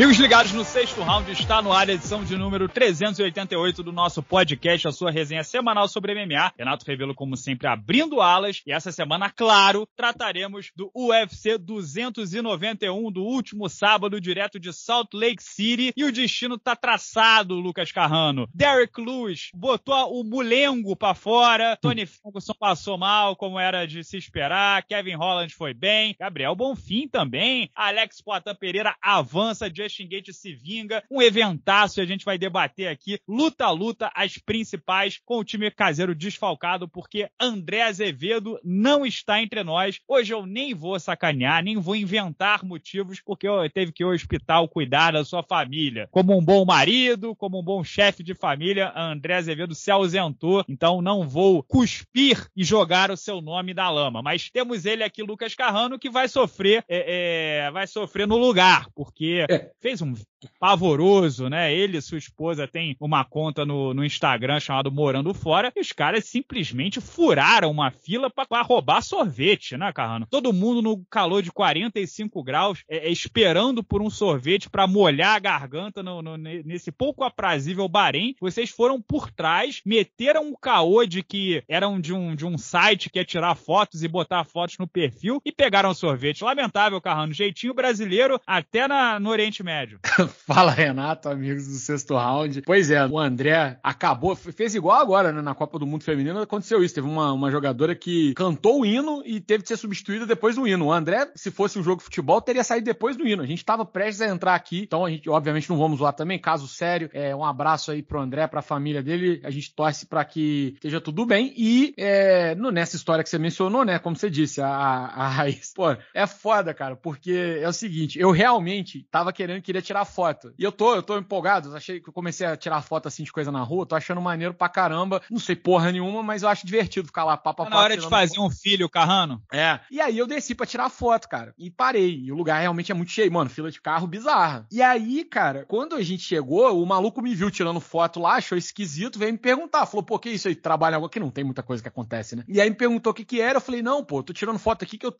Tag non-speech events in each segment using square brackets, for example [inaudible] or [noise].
Amigos ligados no sexto round, está no ar a edição de número 388 do nosso podcast, a sua resenha semanal sobre MMA. Renato Revelo, como sempre, abrindo alas. E essa semana, claro, trataremos do UFC 291 do último sábado, direto de Salt Lake City. E o destino tá traçado, Lucas Carrano. Derek Lewis botou o mulengo para fora. Hum. Tony Ferguson passou mal, como era de se esperar. Kevin Holland foi bem. Gabriel Bonfim também. Alex Poitin Pereira avança de Xinguete se vinga, um eventaço e a gente vai debater aqui, luta a luta, as principais, com o time caseiro desfalcado, porque André Azevedo não está entre nós. Hoje eu nem vou sacanear, nem vou inventar motivos, porque teve que ir ao hospital cuidar da sua família. Como um bom marido, como um bom chefe de família, André Azevedo se ausentou, então não vou cuspir e jogar o seu nome da lama. Mas temos ele aqui, Lucas Carrano, que vai sofrer, é, é, vai sofrer no lugar, porque é fez um pavoroso, né? Ele e sua esposa têm uma conta no, no Instagram chamado Morando Fora, e os caras simplesmente furaram uma fila para roubar sorvete, né, Carrano? Todo mundo no calor de 45 graus, é, é, esperando por um sorvete para molhar a garganta no, no, nesse pouco aprazível Bahrein. Vocês foram por trás, meteram um caô de que eram de um, de um site que ia tirar fotos e botar fotos no perfil e pegaram sorvete. Lamentável, Carrano. Jeitinho brasileiro até na, no Oriente Médio médio. [laughs] Fala, Renato, amigos do sexto round. Pois é, o André acabou, fez igual agora, né? Na Copa do Mundo Feminino aconteceu isso. Teve uma, uma jogadora que cantou o hino e teve que ser substituída depois do hino. O André, se fosse um jogo de futebol, teria saído depois do hino. A gente estava prestes a entrar aqui, então a gente, obviamente, não vamos lá também. Caso sério, é, um abraço aí pro André, pra família dele. A gente torce para que esteja tudo bem. E é, no, nessa história que você mencionou, né? Como você disse, a, a Raiz, pô, é foda, cara, porque é o seguinte, eu realmente tava querendo e queria tirar foto. E eu tô, eu tô empolgado, achei que eu comecei a tirar foto assim de coisa na rua, tô achando maneiro pra caramba. Não sei porra nenhuma, mas eu acho divertido ficar lá papapá. Tá na hora de fazer foto. um filho, Carrano. É. E aí eu desci pra tirar foto, cara. E parei. E o lugar realmente é muito cheio, mano. Fila de carro bizarra. E aí, cara, quando a gente chegou, o maluco me viu tirando foto lá, achou esquisito, veio me perguntar. Falou, pô, que isso aí? Trabalha algo que não tem muita coisa que acontece, né? E aí me perguntou o que que era. Eu falei, não, pô, tô tirando foto aqui que eu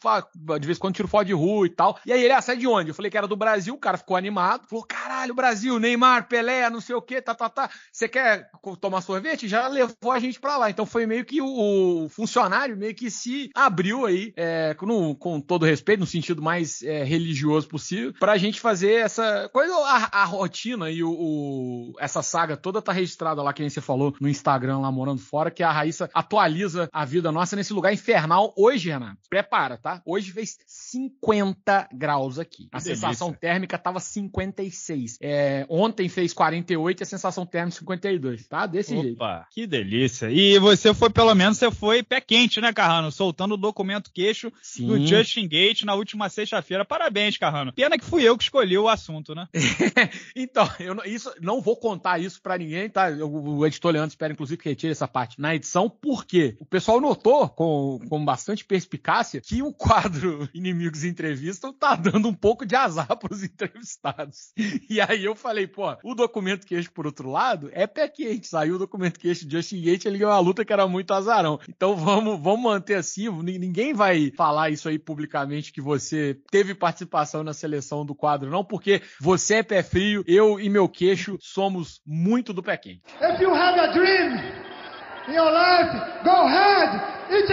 de vez em quando tiro foto de rua e tal. E aí ele, ah, sai é de onde? Eu falei que era do Brasil, o cara ficou animado animado, falou: caralho, Brasil, Neymar, Pelé, não sei o quê, tá, tá, tá. Você quer tomar sorvete? Já levou a gente pra lá. Então foi meio que o, funcionário meio que se abriu aí, é, com, com, todo respeito, no sentido mais é, religioso possível, pra gente fazer essa coisa, a, a rotina e o, o, essa saga toda tá registrada lá, que nem você falou no Instagram lá, morando fora, que a Raíssa atualiza a vida nossa nesse lugar infernal hoje, Renato. Prepara, tá? Hoje fez 50 graus aqui. A que sensação delícia. térmica tava 56. É, ontem fez 48 e a sensação térmica 52, tá? Desse Opa, jeito. Que delícia. E você foi, pelo menos, você foi pé quente, né, Carrano? Soltando o documento queixo Sim. do Justin Gate na última sexta-feira. Parabéns, Carrano. Pena que fui eu que escolhi o assunto, né? [laughs] então, eu não, isso, não vou contar isso para ninguém, tá? Eu, o editor Leandro espera, inclusive, que retire essa parte na edição, porque o pessoal notou com, com bastante perspicácia que o quadro [laughs] Inimigos Entrevistam tá dando um pouco de azar pros entrevistados. E [laughs] E aí eu falei, pô, o documento queixo por outro lado é pé quente. Saiu o documento queixo de Justin Gates, ele ganhou uma luta que era muito azarão. Então vamos, vamos manter assim, ninguém vai falar isso aí publicamente que você teve participação na seleção do quadro, não, porque você é pé frio, eu e meu queixo somos muito do pé quente. If you have a dream in your life, go ahead. It is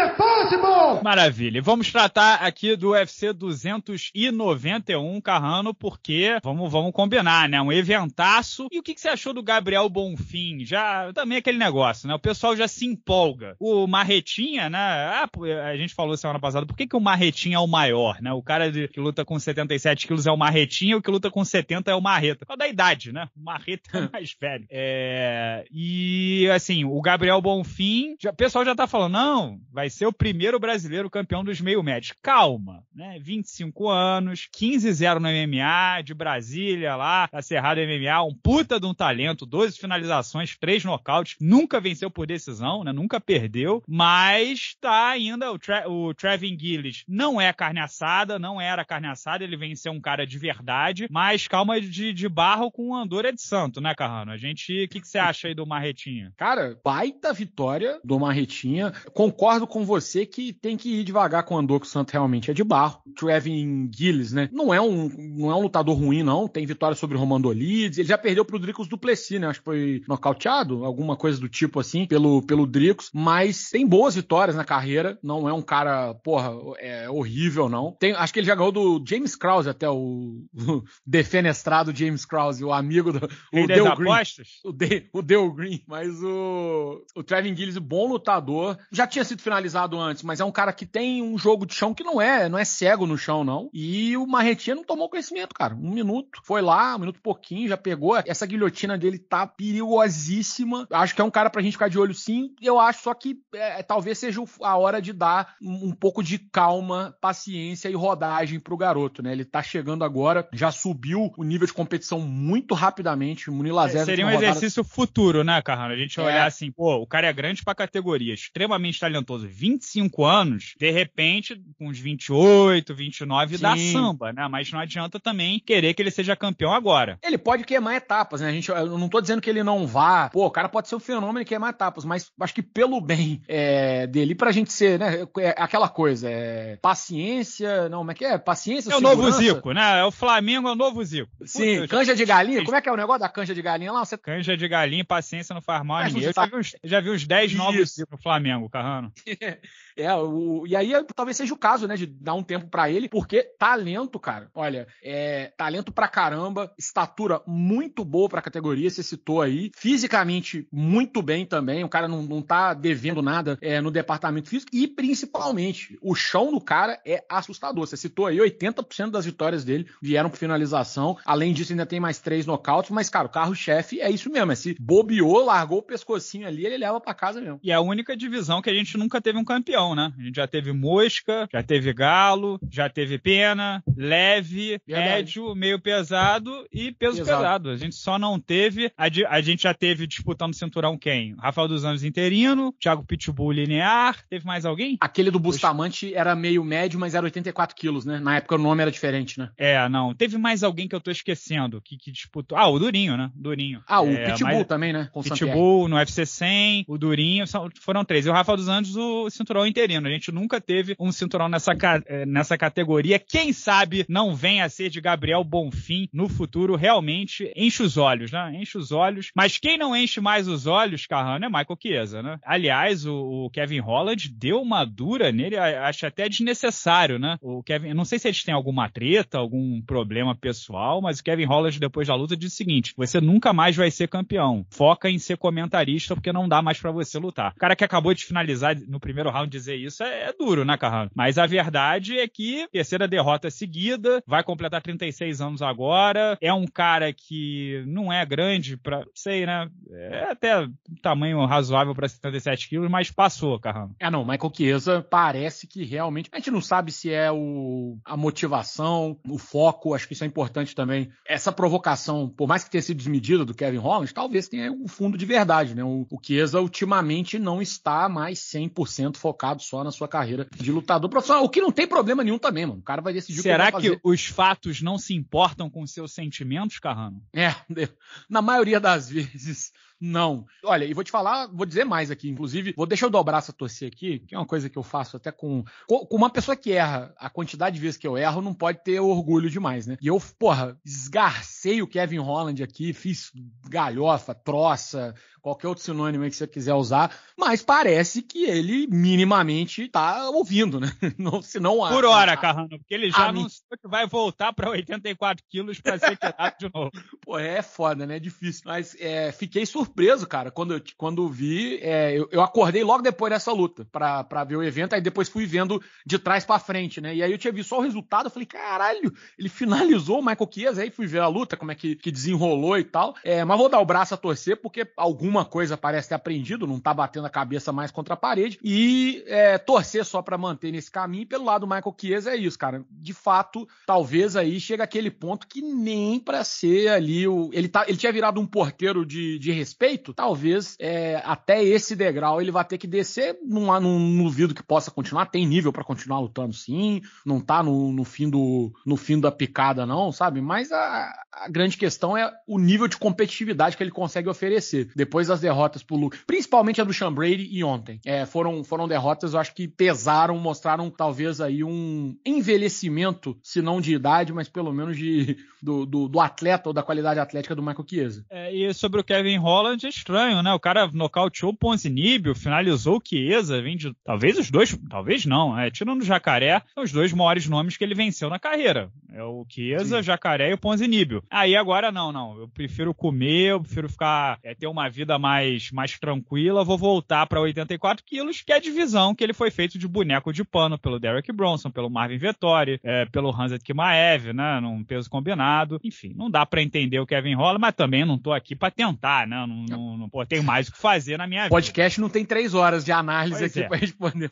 Maravilha. Vamos tratar aqui do UFC 291, Carrano, porque vamos, vamos combinar, né? Um eventaço. E o que, que você achou do Gabriel Bonfim? Já também aquele negócio, né? O pessoal já se empolga. O Marretinha, né? Ah, a gente falou semana passada, por que, que o Marretinha é o maior, né? O cara de, que luta com 77 quilos é o Marretinha, o que luta com 70 é o Marreta. Qual da idade, né? O Marreta é [laughs] mais velho. É... E, assim, o Gabriel Bonfim, já, o pessoal já tá falando, não, vai ser o primeiro brasileiro campeão dos meio médios. Calma, né? 25 anos, 15-0 no MMA, de Brasília lá, da Cerrado MMA, um puta de um talento, 12 finalizações, 3 nocautes, nunca venceu por decisão, né? Nunca perdeu, mas tá ainda o, Tra o Trevin Gillis não é carne assada, não era carne assada, ele venceu um cara de verdade, mas calma de, de barro com o Andorra é de Santo, né, Carrano? A gente, o que, que você acha aí do Marretinha? Cara, baita vitória do Marretinha, concordo concordo com você que tem que ir devagar com o Andor, que o Santos realmente é de barro. Trevin Gillis, né? Não é um, não é um lutador ruim, não. Tem vitória sobre o Leeds. Ele já perdeu pro Dricos Plessis, né? Acho que foi nocauteado, alguma coisa do tipo assim, pelo, pelo Dricos. Mas tem boas vitórias na carreira. Não é um cara, porra, é horrível, não. Tem, acho que ele já ganhou do James Krause, até o, o [laughs] defenestrado James Krause, o amigo do. O Dale Green. Apostas? O, De, o Dale Green. Mas o, o Trevin Gillis, bom lutador. Já tinha sido finalizado antes, mas é um cara que tem um jogo de chão que não é, não é cego no chão, não. E o Marretinha não tomou conhecimento, cara. Um minuto, foi lá, um minuto pouquinho, já pegou. Essa guilhotina dele tá perigosíssima. Acho que é um cara pra gente ficar de olho sim. Eu acho só que é, talvez seja a hora de dar um, pouco de calma, paciência e rodagem pro garoto, né? Ele tá chegando agora, já subiu o nível de competição muito rapidamente. Munila é, Seria um rodada... exercício futuro, né, Carrano? A gente olhar é. assim, pô, o cara é grande pra categoria, extremamente talentoso famoso 25 anos, de repente, com uns 28, 29, Sim. dá samba, né? Mas não adianta também querer que ele seja campeão agora. Ele pode queimar etapas, né? A gente, eu não tô dizendo que ele não vá. Pô, o cara pode ser um fenômeno e queimar etapas, mas acho que pelo bem é, dele, pra gente ser, né? É, é aquela coisa, é paciência, não, como é que é? Paciência, É o novo Zico, né? É o Flamengo, é o novo Zico. Sim, canja de galinha. Como é que é o negócio da canja de galinha lá? Você... Canja de galinha, paciência no farmácia é, Eu já tá vi uns, já vi uns 10 novos Zico no Flamengo, Carrano. [laughs] é, o, e aí talvez seja o caso, né, de dar um tempo para ele, porque talento, cara, olha, é, talento pra caramba, estatura muito boa pra categoria, você citou aí, fisicamente muito bem também, o cara não, não tá devendo nada é, no departamento físico, e principalmente, o chão do cara é assustador, você citou aí, 80% das vitórias dele vieram por finalização, além disso ainda tem mais três nocautes, mas, cara, o carro-chefe é isso mesmo, é se bobeou, largou o pescocinho ali, ele leva para casa mesmo. E é a única divisão que a gente não nunca teve um campeão, né? A gente já teve Mosca, já teve Galo, já teve Pena, Leve, Verdade. Médio, Meio Pesado e Peso pesado. pesado. A gente só não teve. A, a gente já teve disputando cinturão quem? Rafael dos Anjos interino, Thiago Pitbull linear, teve mais alguém? Aquele do Bustamante era meio médio, mas era 84 quilos, né? Na época o nome era diferente, né? É, não. Teve mais alguém que eu tô esquecendo que, que disputou. Ah, o Durinho, né? Durinho. Ah, o é, Pitbull mas... também, né? Com Pitbull no UFC 100, o Durinho, foram três. E o Rafael dos Anjos o cinturão interino. A gente nunca teve um cinturão nessa, eh, nessa categoria. Quem sabe não venha a ser de Gabriel Bonfim no futuro. Realmente enche os olhos, né? Enche os olhos. Mas quem não enche mais os olhos, Carrano, é Michael Chiesa, né? Aliás, o, o Kevin Holland deu uma dura nele, acho até desnecessário, né? O Kevin, não sei se eles têm alguma treta, algum problema pessoal, mas o Kevin Holland, depois da luta, disse o seguinte: você nunca mais vai ser campeão. Foca em ser comentarista, porque não dá mais para você lutar. O cara que acabou de finalizar no primeiro round dizer isso é, é duro, né, Carrano? Mas a verdade é que terceira derrota seguida, vai completar 36 anos agora, é um cara que não é grande para, sei, né? É até tamanho razoável para 77 quilos, mas passou, Carrano. é, não, Michael Chiesa parece que realmente. A gente não sabe se é o, a motivação, o foco, acho que isso é importante também. Essa provocação, por mais que tenha sido desmedida do Kevin Holland, talvez tenha um fundo de verdade, né? O, o Chiesa ultimamente não está mais 100 100% focado só na sua carreira de lutador profissional, o que não tem problema nenhum também, mano. O cara vai decidir Será o que, que os fatos não se importam com seus sentimentos, Carrano? É, [laughs] na maioria das vezes não. Olha, e vou te falar, vou dizer mais aqui, inclusive, vou deixar eu dobrar essa torcer aqui, que é uma coisa que eu faço até com. Com uma pessoa que erra, a quantidade de vezes que eu erro não pode ter orgulho demais, né? E eu, porra, esgarcei o Kevin Holland aqui, fiz galhofa, troça, qualquer outro sinônimo que você quiser usar, mas parece que ele minimamente tá ouvindo, né? [laughs] Não, se não há. Por hora, a, Carrano, porque ele já anunciou que vai voltar para 84 quilos para ser quedado de novo. [laughs] Pô, é foda, né? É difícil. Mas é, fiquei surpreso surpreso, cara, quando eu, quando vi. É, eu, eu, acordei logo depois dessa luta para ver o evento, aí depois fui vendo de trás para frente, né? E aí eu tinha visto só o resultado, eu falei, caralho, ele finalizou o Michael Chiesa, aí fui ver a luta, como é que, que desenrolou e tal. É, mas vou dar o braço a torcer, porque alguma coisa parece ter aprendido, não tá batendo a cabeça mais contra a parede. E é, torcer só para manter nesse caminho, pelo lado do Michael Chiesa é isso, cara. De fato, talvez aí chega aquele ponto que nem para ser ali o. Ele, tá, ele tinha virado um porteiro de, de respeito respeito, talvez é, até esse degrau ele vai ter que descer. Não, não duvido que possa continuar, tem nível para continuar lutando sim, não tá no, no, fim do, no fim da picada, não, sabe? Mas a, a grande questão é o nível de competitividade que ele consegue oferecer. Depois das derrotas pro Luke, principalmente a do Sean Brady e ontem. É, foram, foram derrotas, eu acho que pesaram, mostraram talvez aí um envelhecimento, se não de idade, mas pelo menos de, do, do, do atleta ou da qualidade atlética do Michael Chiesa. É, e sobre o Kevin Holland, Haaland é estranho, né? O cara nocauteou o Ponzinibio, finalizou o Chiesa, vende talvez os dois, talvez não, é, tirando o Jacaré, são os dois maiores nomes que ele venceu na carreira. É o Chiesa, Sim. Jacaré e o Ponzinibio. Aí agora não, não, eu prefiro comer, eu prefiro ficar, é, ter uma vida mais, mais tranquila, vou voltar para 84 quilos, que é a divisão que ele foi feito de boneco de pano pelo Derek Bronson, pelo Marvin Vettori, é, pelo Hanset Kimaev, né, num peso combinado. Enfim, não dá para entender o Kevin Rola, mas também não tô aqui para tentar, né? Não não, não, pô, tenho mais o que fazer na minha vida. Podcast não tem três horas de análise pois aqui é. para responder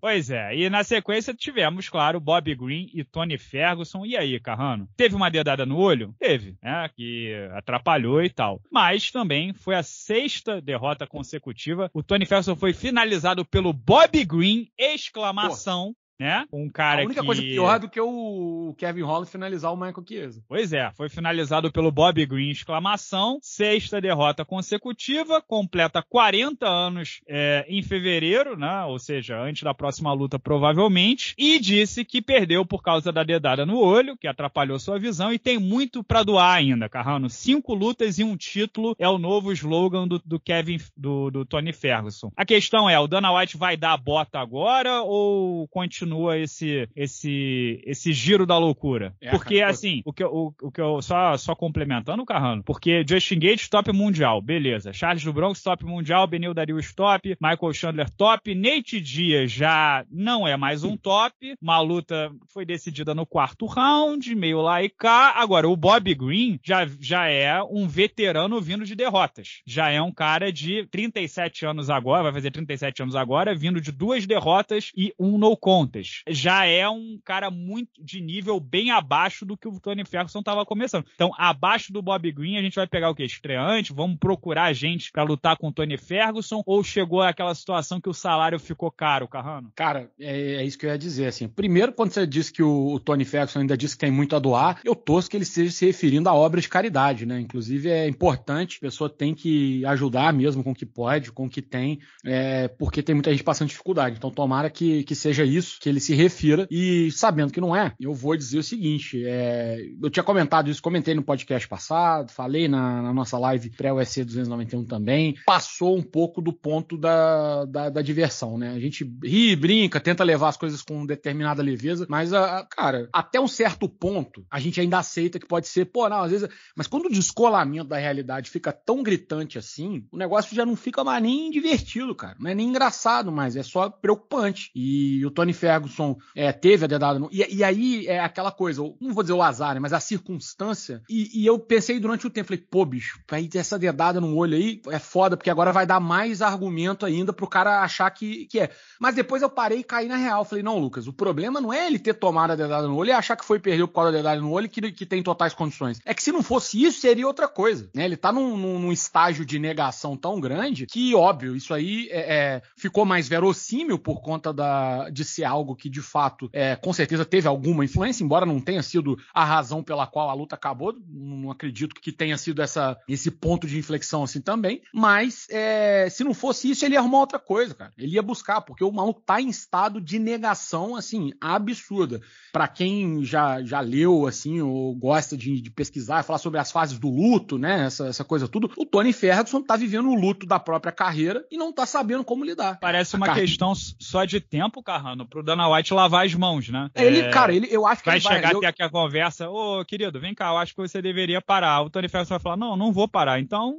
Pois é, e na sequência tivemos, claro, Bob Green e Tony Ferguson. E aí, Carrano? Teve uma dedada no olho? Teve, né? Que atrapalhou e tal. Mas também foi a sexta derrota consecutiva. O Tony Ferguson foi finalizado pelo Bob Green, exclamação. Pô né? Um cara que... A única que... coisa pior do que o Kevin Holland finalizar o Michael Chiesa. Pois é, foi finalizado pelo Bob Green, exclamação, sexta derrota consecutiva, completa 40 anos é, em fevereiro, né? Ou seja, antes da próxima luta, provavelmente, e disse que perdeu por causa da dedada no olho, que atrapalhou sua visão, e tem muito para doar ainda, Carrano. Cinco lutas e um título é o novo slogan do, do Kevin, do, do Tony Ferguson. A questão é, o Dana White vai dar a bota agora ou continua continua esse esse esse giro da loucura. É, porque [laughs] assim, o que, o, o que eu só só complementando Carrano, porque Justin Gates top mundial, beleza. Charles do Bronx top mundial, Benil Darius top, Michael Chandler top, Nate Diaz já não é mais um top. Uma luta foi decidida no quarto round, meio lá e cá. Agora o Bob Green já já é um veterano vindo de derrotas. Já é um cara de 37 anos agora, vai fazer 37 anos agora, vindo de duas derrotas e um no counter lutas, já é um cara muito de nível bem abaixo do que o Tony Ferguson estava começando. Então, abaixo do Bob Green, a gente vai pegar o que? Estreante, vamos procurar gente para lutar com o Tony Ferguson ou chegou aquela situação que o salário ficou caro, Carrano? Cara, é, é isso que eu ia dizer, assim. Primeiro, quando você disse que o, o Tony Ferguson ainda disse que tem muito a doar, eu torço que ele esteja se referindo a obras de caridade, né? Inclusive, é importante, a pessoa tem que ajudar mesmo com o que pode, com o que tem, é, porque tem muita gente passando dificuldade. Então, tomara que, que seja isso, que ele se refira. E sabendo que não é, eu vou dizer o seguinte: é, eu tinha comentado isso, comentei no podcast passado, falei na, na nossa live pré-USC 291 também. Passou um pouco do ponto da, da, da, diversão, né? A gente ri, brinca, tenta levar as coisas com determinada leveza, mas, a, a, cara, até um certo ponto, a gente ainda aceita que pode ser, pô, não, às vezes. Mas quando o descolamento da realidade fica tão gritante assim, o negócio já não fica mais nem divertido, cara. Não é nem engraçado mais, é só preocupante. E o Tony Ferro Ferguson é, teve a dedada. No... E, e, aí é aquela coisa, não vou dizer o azar, né, mas a circunstância. E, e, eu pensei durante o tempo, falei, pô, bicho, ter essa dedada no olho aí é foda, porque agora vai dar mais argumento ainda pro cara achar que, que é. Mas depois eu parei e caí na real. Falei, não, Lucas, o problema não é ele ter tomado a dedada no olho e achar que foi perder por causa da dedada no olho que, que tem totais condições. É que se não fosse isso, seria outra coisa. Né? Ele tá num, num, num estágio de negação tão grande que, óbvio, isso aí é, é, ficou mais verossímil por conta da, de ser algo algo que de fato, é, com certeza teve alguma influência, embora não tenha sido a razão pela qual a luta acabou, não acredito que tenha sido essa, esse ponto de inflexão assim também, mas é, se não fosse isso, ele ia arrumar outra coisa, cara. Ele ia buscar, porque o maluco tá em estado de negação, assim, absurda. Para quem já, já leu, assim, ou gosta de, de pesquisar, falar sobre as fases do luto, né, essa, essa coisa tudo, o Tony Ferguson tá vivendo o luto da própria carreira e não tá sabendo como lidar. Parece uma questão só de tempo, Carrano, pro Dana White lavar as mãos, né? Ele, é, cara, ele, eu acho que vai ele vai chegar eu... até aqui a conversa. Ô, querido, vem cá, eu acho que você deveria parar. O Tony Ferguson vai falar: não, não vou parar. Então,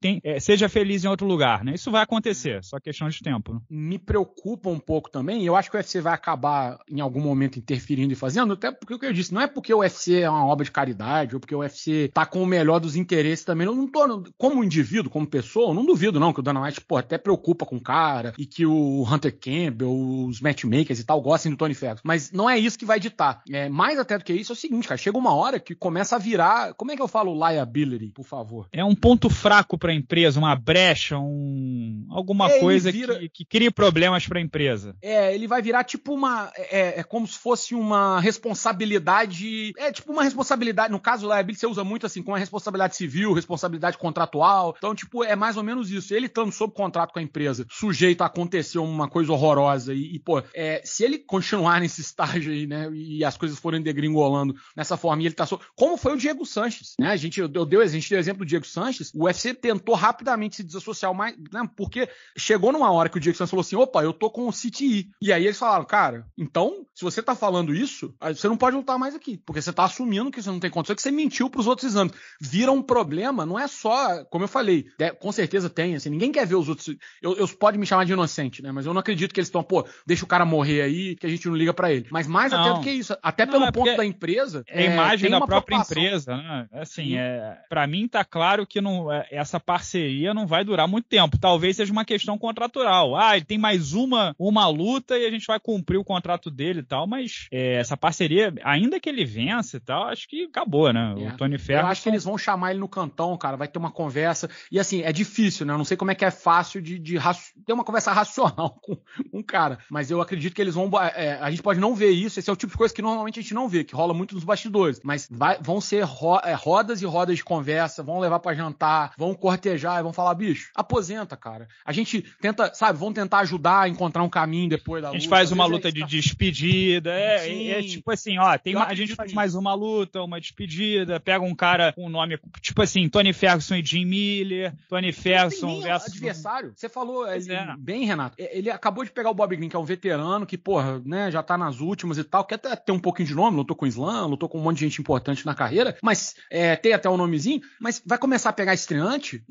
tem, é, seja feliz em outro lugar, né? Isso vai acontecer, só questão de tempo. Né? Me preocupa um pouco também, eu acho que o UFC vai acabar em algum momento interferindo e fazendo, até porque o que eu disse, não é porque o UFC é uma obra de caridade, ou porque o UFC tá com o melhor dos interesses também. Eu não tô, como indivíduo, como pessoa, eu não duvido não que o Dana White, pô, até preocupa com o cara, e que o Hunter Campbell, os matchmakers e tal, gostem do Tony Ferguson. Mas não é isso que vai ditar. É, mais até do que isso é o seguinte, cara, chega uma hora que começa a virar, como é que eu falo liability, por favor? É um ponto fraco buraco para a empresa, uma brecha, um, alguma é, coisa vira... que, que crie problemas para a empresa. É, ele vai virar tipo uma. É, é, é, como se fosse uma responsabilidade. É tipo uma responsabilidade. No caso, Bíblia você usa muito assim, como a é responsabilidade civil, responsabilidade contratual. Então, tipo, é mais ou menos isso. Ele estando sob contrato com a empresa, sujeito a acontecer uma coisa horrorosa e, e pô, é, se ele continuar nesse estágio aí, né, e as coisas forem degringolando nessa forma, e ele tá. sob. Como foi o Diego Sanches, né? A gente, eu, eu a gente deu o exemplo do Diego Sanches, o UFC ele tentou rapidamente se desassociar, mais, né, porque chegou numa hora que o Diego Santos falou assim: opa, eu tô com o CTI. E aí eles falaram, cara, então, se você tá falando isso, você não pode lutar mais aqui, porque você tá assumindo que você não tem condição, que você mentiu pros outros exames. Vira um problema, não é só, como eu falei, com certeza tem, assim, ninguém quer ver os outros. Eu, eu pode me chamar de inocente, né, mas eu não acredito que eles estão, pô, deixa o cara morrer aí, que a gente não liga para ele. Mas mais não. até do que isso, até não, pelo é ponto da empresa. É, a imagem da própria empresa, né? É assim, é, para mim tá claro que não. É, é essa parceria não vai durar muito tempo. Talvez seja uma questão contratual. Ah, ele tem mais uma, uma luta e a gente vai cumprir o contrato dele e tal, mas é, essa parceria, ainda que ele vença e tal, acho que acabou, né? É. O Tony Ferro. Eu acho que eles vão chamar ele no cantão, cara, vai ter uma conversa. E assim, é difícil, né? Eu não sei como é que é fácil de, de ter uma conversa [laughs] racional com um cara, mas eu acredito que eles vão. É, é, a gente pode não ver isso, esse é o tipo de coisa que normalmente a gente não vê, que rola muito nos bastidores, mas vai, vão ser ro é, rodas e rodas de conversa, vão levar para jantar, vão vão cortejar e vão falar, bicho, aposenta, cara. A gente tenta, sabe, vão tentar ajudar a encontrar um caminho depois da luta. A gente faz uma é luta de despedida, é, é, tipo assim, ó, tem uma, a gente faz mais uma luta, uma despedida, pega um cara com um nome, tipo assim, Tony Ferguson e Jim Miller, Tony Ferguson versus... adversário, você falou ele, é. bem, Renato, ele acabou de pegar o Bob Green, que é um veterano, que, porra, né, já tá nas últimas e tal, quer até ter um pouquinho de nome, lutou com o Islam, lutou com um monte de gente importante na carreira, mas é, tem até um nomezinho, mas vai começar a pegar estreante, estreante.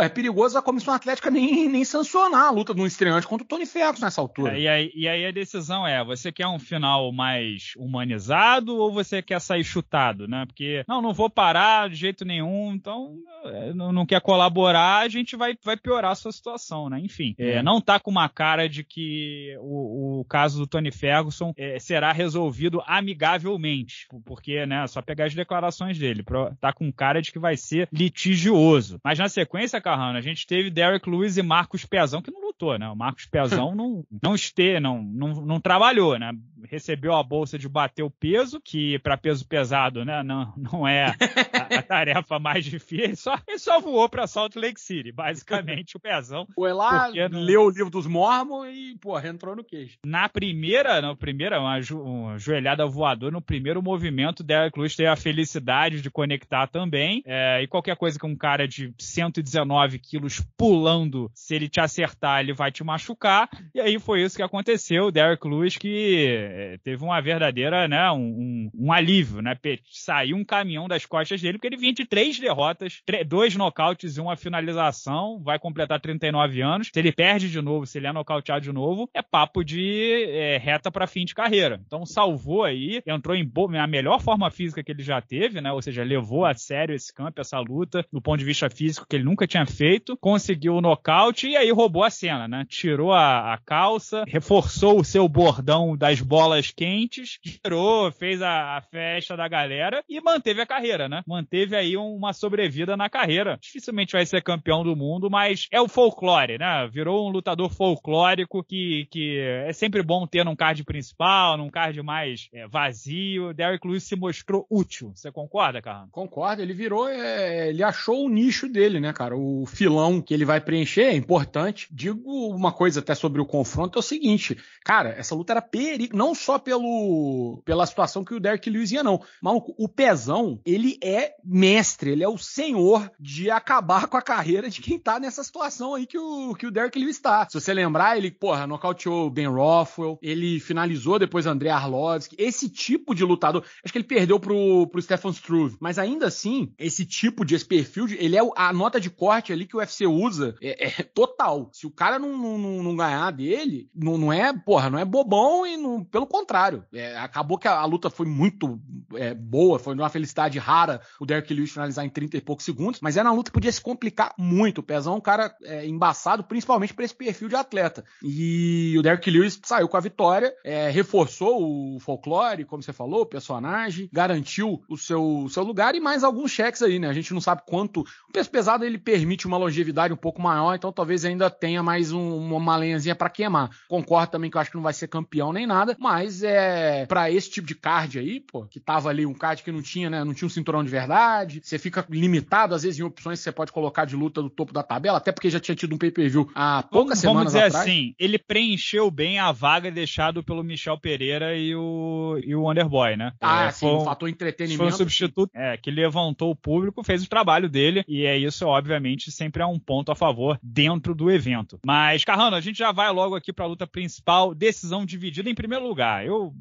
é perigoso a comissão atlética nem, nem sancionar a luta de um estreante contra o Tony Ferguson nessa altura. É, e, aí, e, aí, a decisão é: você quer um final mais humanizado ou você quer sair chutado, né? Porque, não, não vou parar de jeito nenhum, então é, não, não quer colaborar, a gente vai, vai piorar a sua situação, né? Enfim, é. é, não tá com uma cara de que o, o caso do Tony Ferguson é, será resolvido amigavelmente, porque, né, só pegar as declarações dele, tá com cara de que vai ser litigioso. Mas na sequência, Carrano, a gente teve Derek Lewis e Marcos Pezão, que não lutou, né? O Marcos Pezão [laughs] não, não, este, não, não, não trabalhou, né? Recebeu a bolsa de bater o peso, que para peso pesado, né, não, não é a, a [laughs] tarefa mais difícil. Ele só, ele só voou para Salt Lake City, basicamente, o Pezão. Foi lá, leu o livro dos Mormons e, pô, entrou no queijo. Na primeira, na primeira, uma, jo, uma joelhada voadora, no primeiro movimento, Derek Lewis teve a felicidade de conectar também. É, e qualquer coisa que um cara de 119 quilos pulando. Se ele te acertar, ele vai te machucar. E aí foi isso que aconteceu. O Derek Lewis que eh, teve uma verdadeira, né, um, um, um alívio, né? Saiu um caminhão das costas dele, porque ele vinha de três derrotas, dois nocautes e uma finalização. Vai completar 39 anos. Se ele perde de novo, se ele é nocauteado de novo, é papo de é, reta para fim de carreira. Então salvou aí, entrou em boa, a melhor forma física que ele já teve, né? Ou seja, levou a sério esse campo, essa luta, do ponto de vista puxa físico que ele nunca tinha feito, conseguiu o nocaute e aí roubou a cena, né? Tirou a, a calça, reforçou o seu bordão das bolas quentes, tirou, fez a, a, festa da galera e manteve a carreira, né? Manteve aí uma sobrevida na carreira. Dificilmente vai ser campeão do mundo, mas é o folclore, né? Virou um lutador folclórico que, que é sempre bom ter num card principal, num card mais é, vazio. Derrick Lewis se mostrou útil. Você concorda, cara Concordo. Ele virou, é, ele achou o nicho dele, né, cara? O filão que ele vai preencher é importante. Digo uma coisa até sobre o confronto, é o seguinte, cara, essa luta era perigo, não só pelo pela situação que o Derek Lewis ia, não. Maluco, o Pezão, ele é mestre, ele é o senhor de acabar com a carreira de quem tá nessa situação aí que o, que o Derek Lewis tá. Se você lembrar, ele, porra, nocauteou o Ben Rothwell, ele finalizou depois André Arlovski, esse tipo de lutador, acho que ele perdeu pro, pro Stefan Struve, mas ainda assim, esse tipo de, esse perfil de, ele é a nota de corte ali que o UFC usa é, é total. Se o cara não, não, não ganhar dele, não, não, é, porra, não é bobão e não, pelo contrário. É, acabou que a, a, luta foi muito é, boa, foi uma felicidade rara o Derrick Lewis finalizar em 30 e poucos segundos, mas era é uma luta que podia se complicar muito. O Pezão é um cara é, embaçado, principalmente para esse perfil de atleta. E o Derrick Lewis saiu com a vitória, é, reforçou o folclore, como você falou, o personagem, garantiu o seu, o seu lugar e mais alguns cheques aí, né? A gente não sabe quanto o peso pesado ele permite uma longevidade um pouco maior, então talvez ainda tenha mais um, uma lenhazinha para queimar. Concordo também que eu acho que não vai ser campeão nem nada, mas é para esse tipo de card aí, pô, que tava ali um card que não tinha, né, não tinha um cinturão de verdade, você fica limitado às vezes em opções que você pode colocar de luta do topo da tabela, até porque já tinha tido um pay-per-view há poucas vamos, semanas atrás. Vamos dizer assim, ele preencheu bem a vaga deixada pelo Michel Pereira e o, e o Underboy, né? Ah, é, sim, foi um, fator entretenimento. Foi um substituto é, que levantou o público, fez o trabalho dele e e é isso, obviamente, sempre é um ponto a favor dentro do evento. Mas, Carrano, a gente já vai logo aqui para a luta principal, decisão dividida em primeiro lugar. Eu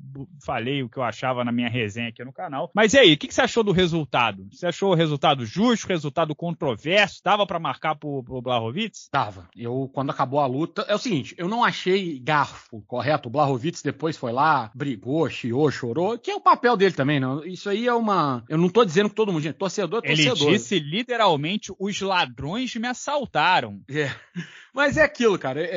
falei o que eu achava na minha resenha aqui no canal. Mas e aí, o que, que você achou do resultado? Você achou o resultado justo, resultado controverso? Dava para marcar pro, pro Blahovitz? Dava. Eu, quando acabou a luta, é o seguinte, eu não achei garfo, correto? O Blahovitz depois foi lá, brigou, chiou, chorou, que é o papel dele também, não. Isso aí é uma. Eu não tô dizendo que todo mundo. Gente, torcedor é torcedor. Ele disse literalmente os ladrões me assaltaram. É. Mas é aquilo, cara. É,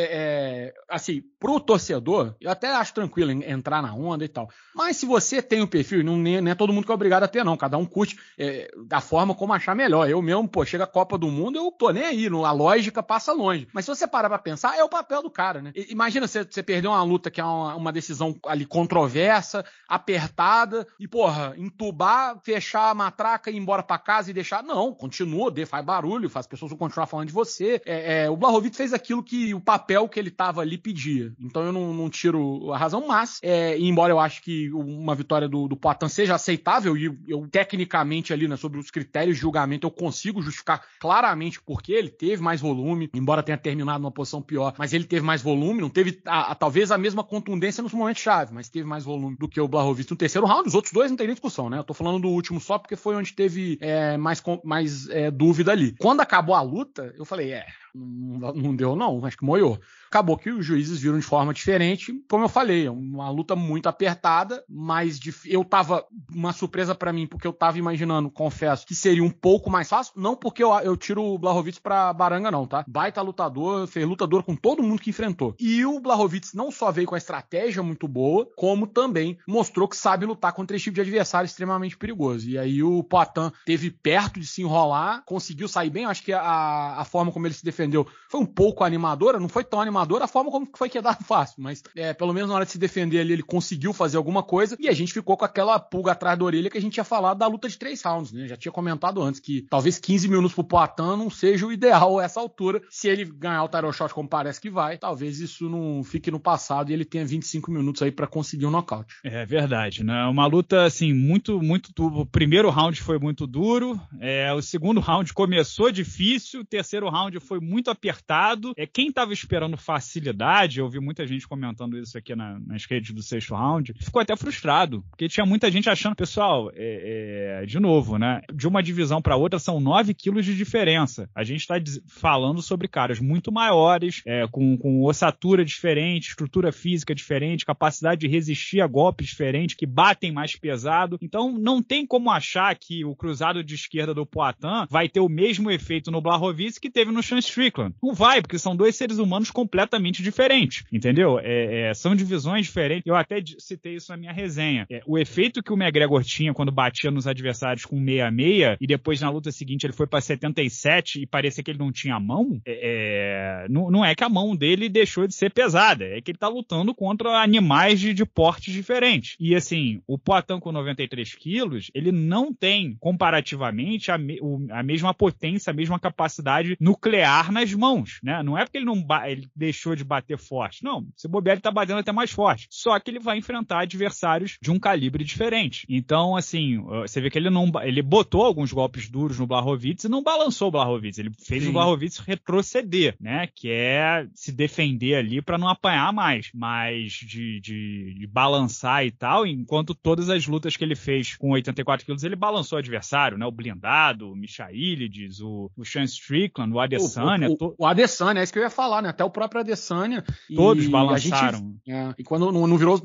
é, assim, pro torcedor, eu até acho tranquilo entrar na onda e tal. Mas se você tem o um perfil, não, nem, nem, é todo mundo que é obrigado a ter, não. Cada um curte é, da forma como achar melhor. Eu mesmo, pô, chega a Copa do Mundo, eu tô nem aí. A lógica passa longe. Mas se você parar pra pensar, é o papel do cara, né? Imagina você, você perder uma luta que é uma, uma decisão ali controversa, apertada, e, porra, entubar, fechar a matraca e ir embora pra casa e deixar. Não, continua poder, faz barulho, faz pessoas vão continuar falando de você. É, é, o Blahovic fez aquilo que o papel que ele estava ali pedia. Então eu não, não tiro a razão, mas, é, embora eu acho que uma vitória do, do Poitin seja aceitável, e eu tecnicamente ali, né, sobre os critérios de julgamento, eu consigo justificar claramente porque ele teve mais volume, embora tenha terminado numa posição pior, mas ele teve mais volume, não teve a, a, talvez a mesma contundência nos momentos chave, mas teve mais volume do que o Blahovic no terceiro round. Os outros dois não tem nem discussão, né? Eu tô falando do último só porque foi onde teve é, mais, mais é, dúvida ali. Quando acabou a luta, eu falei, é, não, deu não, acho que moiou acabou que os juízes viram de forma diferente. Como eu falei, é uma luta muito apertada, mas eu tava uma surpresa para mim, porque eu tava imaginando, confesso, que seria um pouco mais fácil. Não porque eu, eu tiro o Blahovic pra baranga, não, tá? Baita lutador, fez lutador com todo mundo que enfrentou. E o Blahovic não só veio com a estratégia muito boa, como também mostrou que sabe lutar contra esse tipo de adversário extremamente perigoso. E aí o Poitin teve perto de se enrolar, conseguiu sair bem. Acho que a, a forma como ele se defendeu foi um pouco animadora, não foi tão animadora amador, a forma como foi quedado [laughs] fácil, mas é, pelo menos na hora de se defender ali, ele conseguiu fazer alguma coisa e a gente ficou com aquela pulga atrás da orelha que a gente tinha falado da luta de três rounds, né? Já tinha comentado antes que talvez 15 minutos pro Poitin não seja o ideal a essa altura. Se ele ganhar o Tyro Shot como parece que vai, talvez isso não fique no passado e ele tenha 25 minutos aí para conseguir um nocaute. É verdade, né? É uma luta assim muito muito duro. O primeiro round foi muito duro, é, o segundo round começou difícil, o terceiro round foi muito apertado. É quem tava esperando o facilidade, eu vi muita gente comentando isso aqui na, nas redes do sexto round, ficou até frustrado, porque tinha muita gente achando, pessoal, é, é, de novo, né? De uma divisão para outra são 9 quilos de diferença. A gente está falando sobre caras muito maiores, é, com, com ossatura diferente, estrutura física diferente, capacidade de resistir a golpes diferente, que batem mais pesado. Então não tem como achar que o cruzado de esquerda do Poitin vai ter o mesmo efeito no Blahovic que teve no Sean Strickland. Não vai, porque são dois seres humanos completamente completamente diferente, entendeu? É, é, são divisões diferentes. Eu até citei isso na minha resenha. É, o efeito que o McGregor tinha quando batia nos adversários com 66 e depois na luta seguinte ele foi para 77 e parecia que ele não tinha mão, é, é, não, não, é que a mão dele deixou de ser pesada, é que ele tá lutando contra animais de, de portes diferentes. E assim, o Poitin com 93 quilos, ele não tem comparativamente a, me, o, a mesma potência, a mesma capacidade nuclear nas mãos, né? Não é porque ele não ele deixou de bater forte. Não, se bobear, ele tá batendo até mais forte. Só que ele vai enfrentar adversários de um calibre diferente. Então, assim, você vê que ele não. Ele botou alguns golpes duros no Blahovic e não balançou o Blahovic. Ele fez Sim. o Blahovic retroceder, né? Que é se defender ali para não apanhar mais. Mas de, de, de, balançar e tal, enquanto todas as lutas que ele fez com 84 quilos, ele balançou o adversário, né? O blindado, o Michailides, o, o Sean Strickland, o Adesanya. O, o, o, o Adesanya, é isso que eu ia falar, né? Até o próprio pra Adesanya. Todos balançaram. Gente, é, e quando não, não virou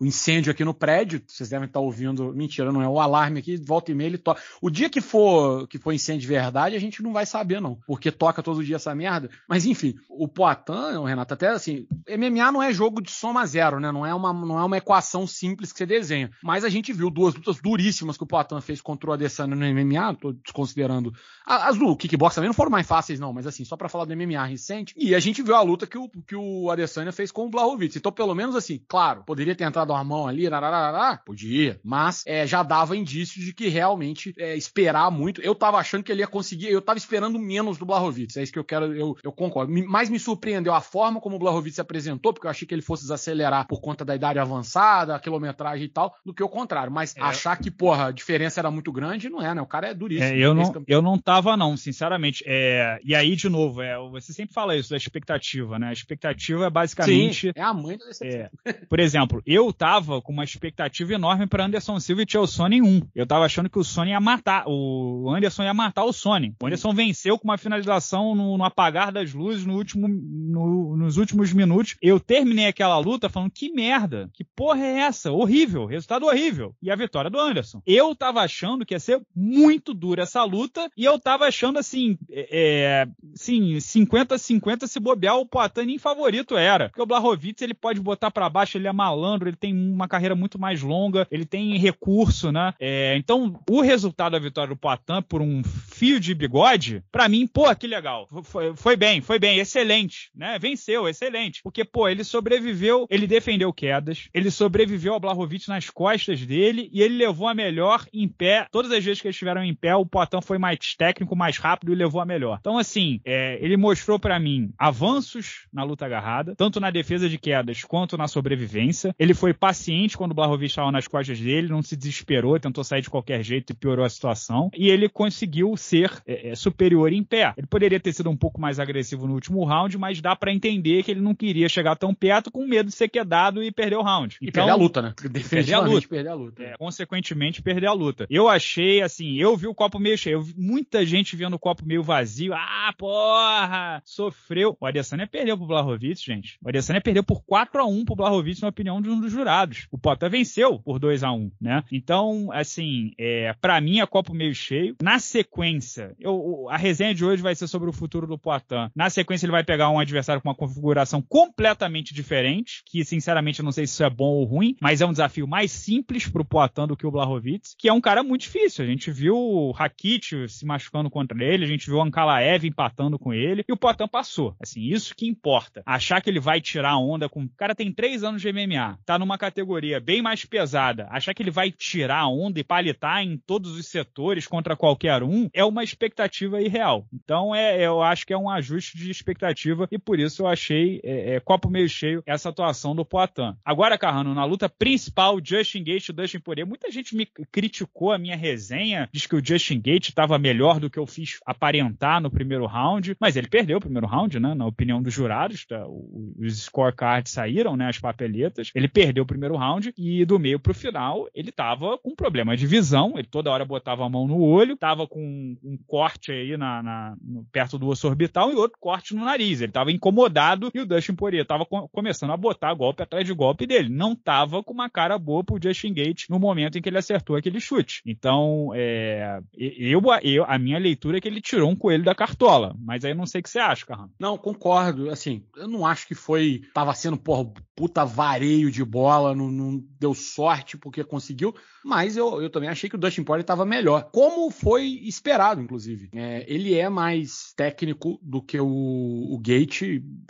o incêndio aqui no prédio, vocês devem estar ouvindo, mentira, não é o alarme aqui, volta e meia ele toca. O dia que for que for incêndio de verdade, a gente não vai saber não, porque toca todo dia essa merda. Mas enfim, o Poatan, o Renato, até assim, MMA não é jogo de soma zero, né? Não é uma, não é uma equação simples que você desenha. Mas a gente viu duas lutas duríssimas que o Poatan fez contra o Adesanya no MMA, tô desconsiderando. As do kickbox também não foram mais fáceis não, mas assim, só para falar do MMA recente, e a gente viu a luta luta que o, que o Adesanya fez com o Blahovic. Então, pelo menos assim, claro, poderia ter entrado uma mão ali, nararará, podia, mas é, já dava indícios de que realmente é, esperar muito. Eu tava achando que ele ia conseguir, eu tava esperando menos do Blahovic. É isso que eu quero, eu, eu concordo. Mas me surpreendeu a forma como o Blahovic se apresentou, porque eu achei que ele fosse desacelerar por conta da idade avançada, a quilometragem e tal, do que o contrário. Mas é. achar que, porra, a diferença era muito grande, não é, né? O cara é duríssimo. É, eu, não, eu não tava, não, sinceramente. É, e aí, de novo, é, você sempre fala isso, da expectativa expectativa, né? A expectativa é basicamente. Sim, é a mãe do É, por exemplo, eu tava com uma expectativa enorme para Anderson Silva e tinha o Sony 1. Eu tava achando que o Sony ia matar. O Anderson ia matar o Sony. O Anderson venceu com uma finalização no, no apagar das luzes no último, no, nos últimos minutos. Eu terminei aquela luta falando: que merda, que porra é essa? Horrível, resultado horrível. E a vitória do Anderson. Eu tava achando que ia ser muito dura essa luta e eu tava achando assim, é, é, sim, 50 50 se bobear o Poitin nem favorito era. Porque o Blahovic ele pode botar para baixo, ele é malandro, ele tem uma carreira muito mais longa, ele tem recurso, né? É, então, o resultado da vitória do Poitin por um fio de bigode, para mim, pô, que legal. Foi, foi, bem, foi bem, excelente, né? Venceu, excelente. Porque, pô, ele sobreviveu, ele defendeu quedas, ele sobreviveu ao Blahovic nas costas dele e ele levou a melhor em pé. Todas as vezes que eles estiveram em pé, o Poitin foi mais técnico, mais rápido e levou a melhor. Então, assim, é, ele mostrou para mim avanços na luta agarrada, tanto na defesa de quedas quanto na sobrevivência. Ele foi paciente quando o Blahovic estava nas costas dele, não se desesperou, tentou sair de qualquer jeito e piorou a situação. E ele conseguiu ser é, é, superior em pé. Ele poderia ter sido um pouco mais agressivo no último round, mas dá para entender que ele não queria chegar tão perto com medo de ser quedado e perder o round. E então, perder a luta, né? Perder a luta. Perder a luta. É, consequentemente, perder a luta. Eu achei, assim, eu vi o copo meio cheio. muita gente vendo o copo meio vazio. Ah, porra! Sofreu. O Adesanya perdeu perdeu pro Blahovic, gente. O Adesanya perdeu por 4 a 1 pro Blahovic, na opinião de um dos jurados. O Potter venceu por 2 a 1 né? Então, assim, é, para mim é copo meio cheio. Na sequência, eu, a resenha de hoje vai ser sobre o futuro do Poitin. Na sequência, ele vai pegar um adversário com uma configuração completamente diferente, que sinceramente eu não sei se isso é bom ou ruim, mas é um desafio mais simples pro Poitin do que o Blahovic, que é um cara muito difícil. A gente viu o Rakit se machucando contra ele, a gente viu o Ankalaev empatando com ele, e o Poitin passou. Assim, isso que importa. Achar que ele vai tirar onda com. O cara tem três anos de MMA, tá numa categoria bem mais pesada. Achar que ele vai tirar onda e palitar em todos os setores contra qualquer um é uma expectativa irreal. Então é, eu acho que é um ajuste de expectativa e por isso eu achei é, é, copo meio cheio essa atuação do Poitin. Agora, Carrano, na luta principal, Justin Gate e Dustin Poirier, muita gente me criticou a minha resenha, diz que o Justin Gate estava melhor do que eu fiz aparentar no primeiro round, mas ele perdeu o primeiro round, né? Na opinião do juiz jurados, tá? os scorecards saíram, né, as papeletas, ele perdeu o primeiro round e do meio para o final ele estava com problema de visão, ele toda hora botava a mão no olho, tava com um corte aí na, na perto do osso orbital e outro corte no nariz, ele estava incomodado e o Dustin Poirier estava começando a botar golpe atrás de golpe dele, não estava com uma cara boa o Justin Gates no momento em que ele acertou aquele chute. Então, é, eu, eu, a minha leitura é que ele tirou um coelho da cartola, mas aí eu não sei o que você acha, Carrano. Não, concordo Assim, eu não acho que foi. Tava sendo, porra, puta vareio de bola, não, não deu sorte porque conseguiu. Mas eu, eu também achei que o Dustin Poirier estava melhor. Como foi esperado, inclusive. É, ele é mais técnico do que o, o Gate,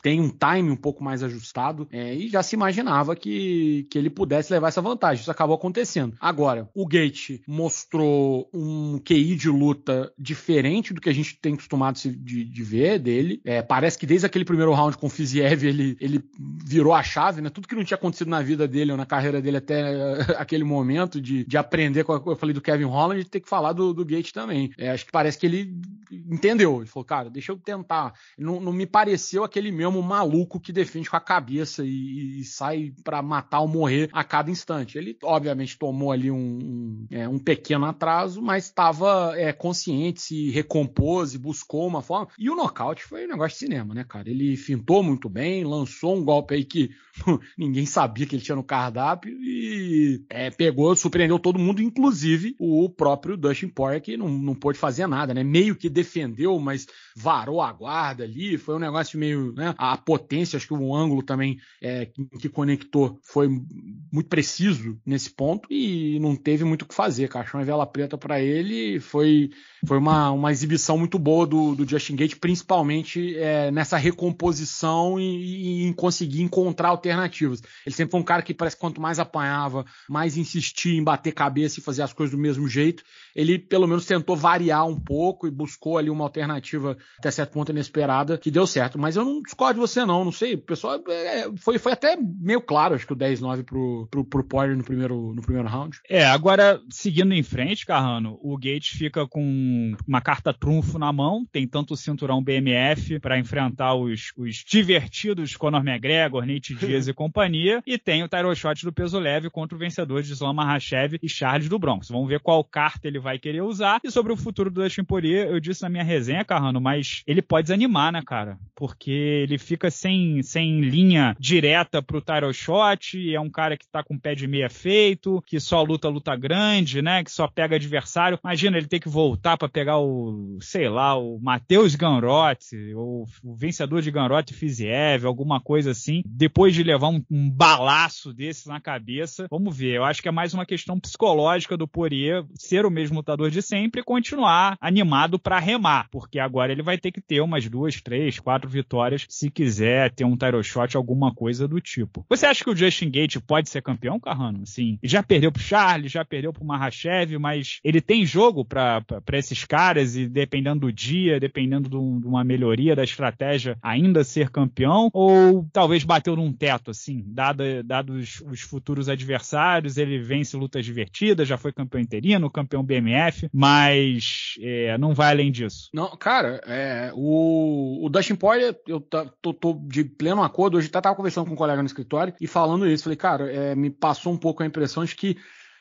tem um time um pouco mais ajustado. É, e já se imaginava que, que ele pudesse levar essa vantagem. Isso acabou acontecendo. Agora, o Gate mostrou um QI de luta diferente do que a gente tem costumado de, de ver dele. É, parece que desde aquele primeiro primeiro round com o Fiziev, ele, ele virou a chave, né? Tudo que não tinha acontecido na vida dele ou na carreira dele até eh, [laughs] aquele momento de, de aprender, com a, eu falei do Kevin Holland, ter que falar do, do Gate também. É, acho que parece que ele entendeu. Ele falou, cara, deixa eu tentar. Não, não me pareceu aquele mesmo maluco que defende com a cabeça e, e sai para matar ou morrer a cada instante. Ele, obviamente, tomou ali um, um, é, um pequeno atraso, mas estava é, consciente, se recompôs e buscou uma forma. E o nocaute foi um negócio de cinema, né, cara? Ele fintou muito bem, lançou um golpe aí que [laughs] ninguém sabia que ele tinha no cardápio e é, pegou, surpreendeu todo mundo, inclusive o próprio Dustin Poirier, que não, não pôde fazer nada, né? Meio que defendeu, mas varou a guarda ali, foi um negócio meio, né? A potência, acho que o ângulo também é, que conectou foi muito preciso nesse ponto e não teve muito o que fazer. Caixão é vela preta para ele foi, foi uma, uma exibição muito boa do, do Justin Gate, principalmente é, nessa recomposição posição e, e, em conseguir encontrar alternativas. Ele sempre foi um cara que parece que quanto mais apanhava, mais insistia em bater cabeça e fazer as coisas do mesmo jeito. Ele pelo menos tentou variar um pouco e buscou ali uma alternativa até certo ponto inesperada que deu certo. Mas eu não discordo de você não, não sei. O pessoal é, é foi, foi até meio claro, acho que o 10-9 pro, pro, pro Poirier no primeiro, no primeiro round. É, agora seguindo em frente, Carrano, o Gates fica com uma carta trunfo na mão, tem tanto o cinturão BMF para enfrentar os os divertidos Conor McGregor, Nate [laughs] Diaz e companhia, e tem o title shot do peso leve contra o vencedor de Islam Mahashev e Charles do Bronx. Vamos ver qual carta ele vai querer usar. E sobre o futuro do Dustin eu disse na minha resenha, Carrano, mas ele pode desanimar, né, cara? Porque ele fica sem, sem linha direta pro title shot, é um cara que tá com o pé de meia feito, que só luta luta grande, né, que só pega adversário. Imagina ele ter que voltar para pegar o, sei lá, o Matheus Ganrotti, ou o vencedor de Ganrotti Panarotti Fiziev, alguma coisa assim, depois de levar um, um balaço desses na cabeça. Vamos ver, eu acho que é mais uma questão psicológica do Poirier ser o mesmo lutador de sempre e continuar animado para remar, porque agora ele vai ter que ter umas duas, três, quatro vitórias se quiser ter um title shot, alguma coisa do tipo. Você acha que o Justin Gate pode ser campeão, Carrano? Sim, já perdeu pro Charles, já perdeu pro Mahashev, mas ele tem jogo para esses caras e dependendo do dia, dependendo de, de uma melhoria da estratégia, ainda ainda ser campeão? Ou talvez bateu num teto, assim, dada, dados os futuros adversários, ele vence lutas divertidas, já foi campeão interino, campeão BMF, mas é, não vai além disso. Não, cara, é, o, o Dustin Poirier, eu tô, tô, de pleno acordo, hoje até tava conversando com um colega no escritório e falando isso, falei, cara, é, me passou um pouco a impressão de que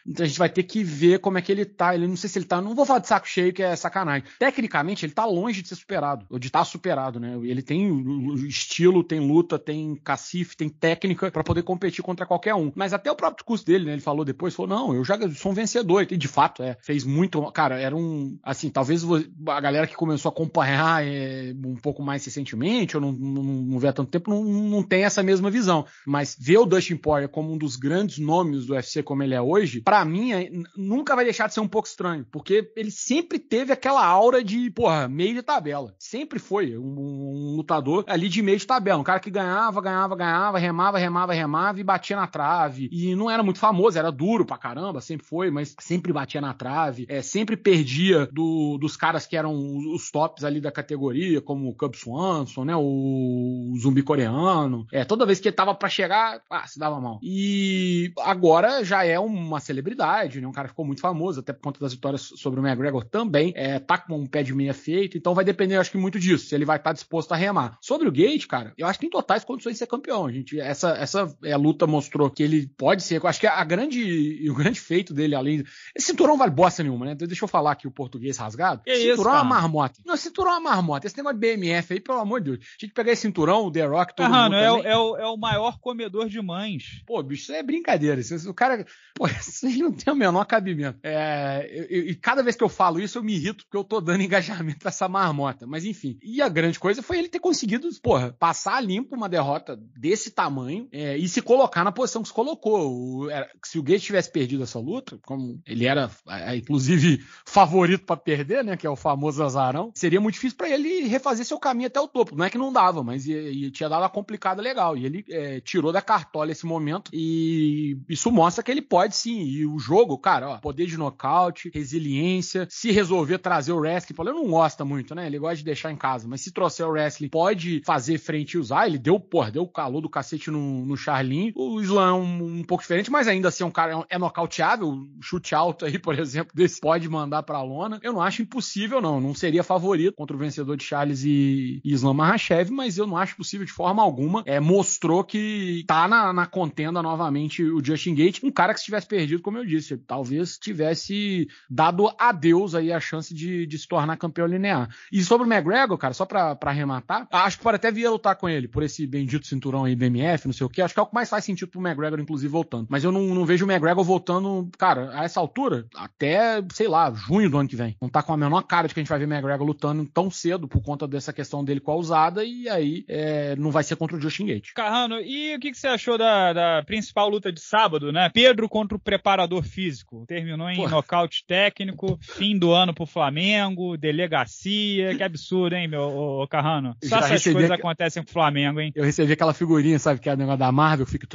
então a gente vai ter que ver como é que ele tá. Ele não sei se ele tá. Não vou falar de saco cheio, que é sacanagem. Tecnicamente, ele tá longe de ser superado, ou de estar tá superado, né? Ele tem estilo, tem luta, tem cacife, tem técnica para poder competir contra qualquer um. Mas até o próprio curso dele, né? Ele falou depois, falou: não, eu já sou um vencedor. E de fato, é, fez muito. Cara, era um. Assim, talvez a galera que começou a acompanhar é, um pouco mais recentemente, ou não, não, não vê há tanto tempo, não, não tem essa mesma visão. Mas ver o Dustin Poirier como um dos grandes nomes do UFC como ele é hoje, para mim, é, nunca vai deixar de ser um pouco estranho, porque ele sempre teve aquela aura de, porra, meio de tabela. Sempre foi um, um, lutador ali de meio de tabela. Um cara que ganhava, ganhava, ganhava, remava, remava, remava e batia na trave. E não era muito famoso, era duro pra caramba, sempre foi, mas sempre batia na trave. É, sempre perdia do, dos caras que eram os, tops ali da categoria, como o Cub Swanson, né? O, o zumbi coreano. É, toda vez que ele tava pra chegar, ah, se dava mal. E agora já é uma celebridade celebridade, né? Um cara ficou muito famoso, até por conta das vitórias sobre o McGregor também. É, tá com um pé de meia feito, então vai depender, acho que, muito disso, se ele vai estar tá disposto a remar. Sobre o Gate, cara, eu acho que tem totais condições de ser campeão. gente, essa essa é, luta mostrou que ele pode ser. Eu acho que a grande, [laughs] o grande feito dele, além. Esse cinturão vale bosta nenhuma, né? Deixa eu falar aqui o português rasgado. Que cinturão isso, é uma marmota. Não, cinturão é uma marmota. Esse negócio de BMF aí, pelo amor de Deus. Tinha que pegar esse cinturão, o The Rock, todo ah, mundo. É, é, é, o, é o maior comedor de mães. Pô, bicho, isso é brincadeira. o cara. Pô, [laughs] isso não tem o menor cabimento. É, e cada vez que eu falo isso, eu me irrito porque eu tô dando [laughs] engajamento pra essa marmota. Mas enfim. E a grande coisa foi ele ter conseguido, porra, passar limpo uma derrota desse tamanho é, e se colocar na posição que se colocou. O, era, se o Gates tivesse perdido essa luta, como ele era, é, é, inclusive, favorito para perder, né? Que é o famoso azarão, seria muito difícil para ele refazer seu caminho até o topo. Não é que não dava, mas ia, ia, tinha dado uma complicada legal. E ele é, tirou da cartola esse momento e isso mostra que ele pode sim. E o jogo, cara, ó, poder de nocaute, resiliência, se resolver trazer o wrestling, ele não gosta muito, né? Ele gosta de deixar em casa, mas se trouxer o wrestling, pode fazer frente e usar. Ele deu, porra, deu o calor do cacete no, no Charlin. O Islam é um, um, pouco diferente, mas ainda assim é um cara é, é nocauteável. chute alto aí, [laughs] por exemplo, desse pode mandar pra lona. Eu não acho impossível, não. Não seria favorito contra o vencedor de Charles e, e Islam Mahashev, mas eu não acho possível de forma alguma. É, mostrou que tá na, na contenda novamente o Justin Gate, um cara que se tivesse perdido, como como eu disse, talvez tivesse dado a Deus aí a chance de, de se tornar campeão linear. E sobre o McGregor, cara, só pra, arrematar, acho que pode até vir lutar com ele por esse bendito cinturão aí BMF, não sei o que. Acho que é o que mais faz sentido pro McGregor, inclusive, voltando. Mas eu não, não vejo o McGregor voltando, cara, a essa altura, até, sei lá, junho do ano que vem. Não tá com a menor cara de que a gente vai ver McGregor lutando tão cedo por conta dessa questão dele com a usada, e aí é, não vai ser contra o Justin Gate. Carrano, e o que, que você achou da, da principal luta de sábado, né? Pedro contra o preparador preparador físico. Terminou em Porra. nocaute técnico, fim do ano pro Flamengo, delegacia. Que absurdo, hein, meu o Carrano? Só Já essas coisas acontecem com o Flamengo, hein? Eu recebi aquela figurinha, sabe, que é o negócio da Marvel, que fica